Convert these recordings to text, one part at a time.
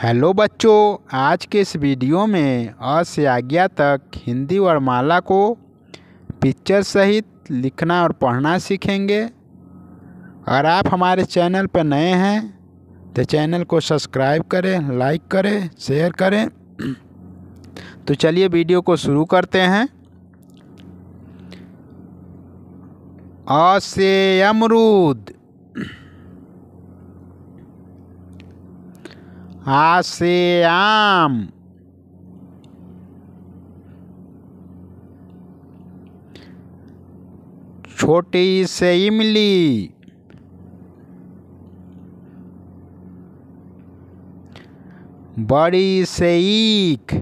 hello बच्चों आज के इस वीडियो में अ से आज्ञा तक हिंदी वर्णमाला को पिक्चर सहित लिखना और पढ़ना सीखेंगे अगर आप हमारे चैनल पर नए हैं तो चैनल को सब्सक्राइब करें लाइक करें शेयर करें तो चलिए वीडियो को शुरू करते हैं अ से अमरूद आसेयाम छोटी से इमली बड़ी से ईख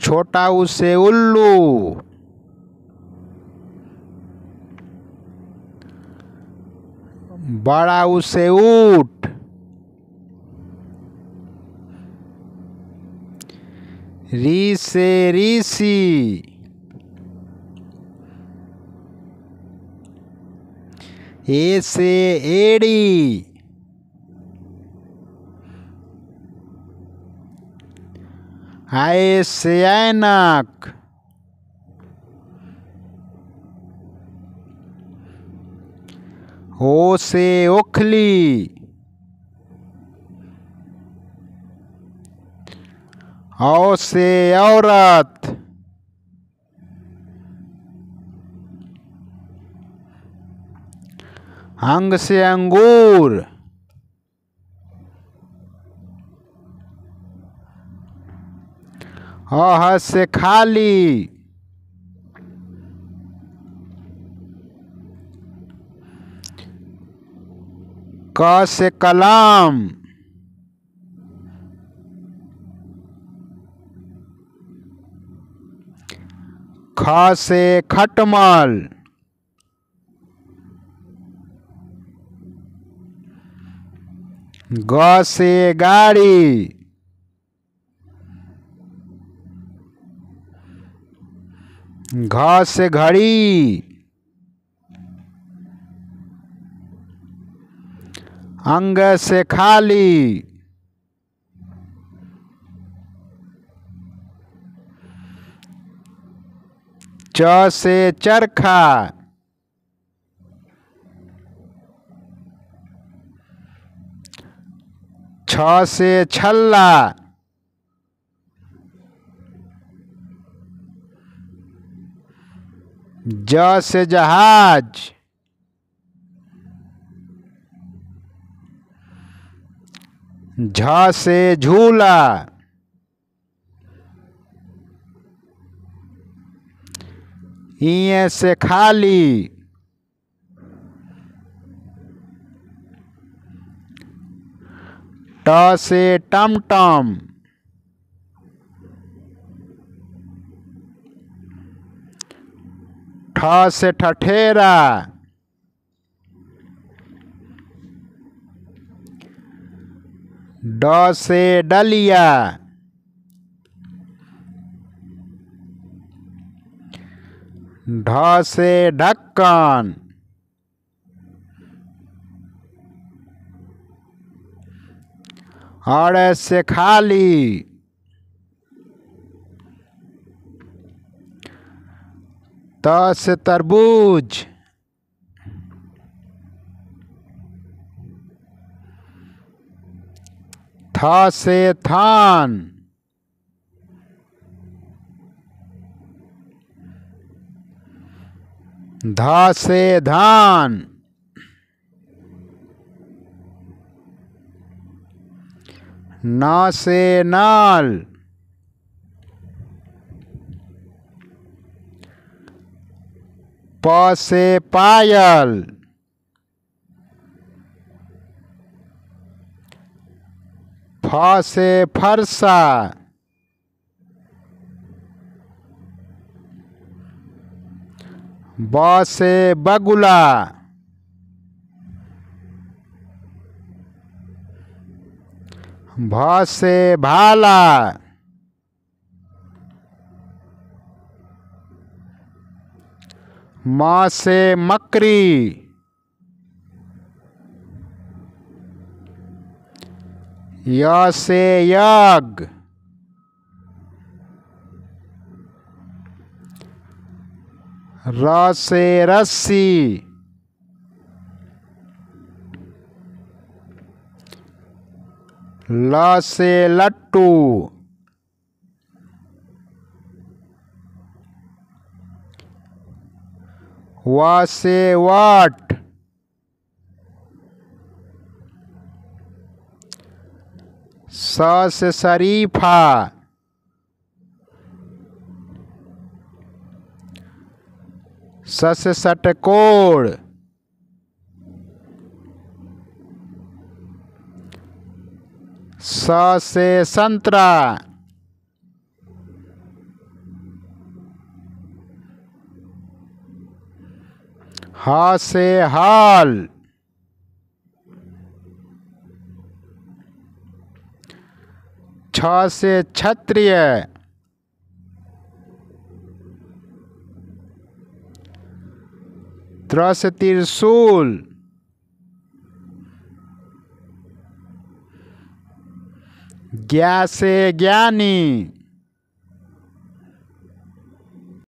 छोटा उसे उल्लू बड़ा उसे ऊट री से ऋषि ए से एड़ी आए से ऐनक हो से ओखली औ से औरत अंग से अंगूर अह से खाली क से कलाम ख से खटमल ग से गाड़ी घ से घड़ी अंग से खाली च से चरखा छ से छल्ला ज से जहाज झ से झूला ई से खाली ट से टमटम ठ से ठठेरा ड से डलिया ढ से ढक्कन और से खाली त से तरबूज था से थान धा से धान ना से नाल प से पायल से फरसा ब से बगुला भ से भाला म से मकरी य से यज्ञ र से रस्सी ल से लट्टू व से वाट सस शरीफा सस सटकोड़ स से संतरा ह से हाल से क्षत्रिय त्र से त्रिशूल ज्ञा से ज्ञानी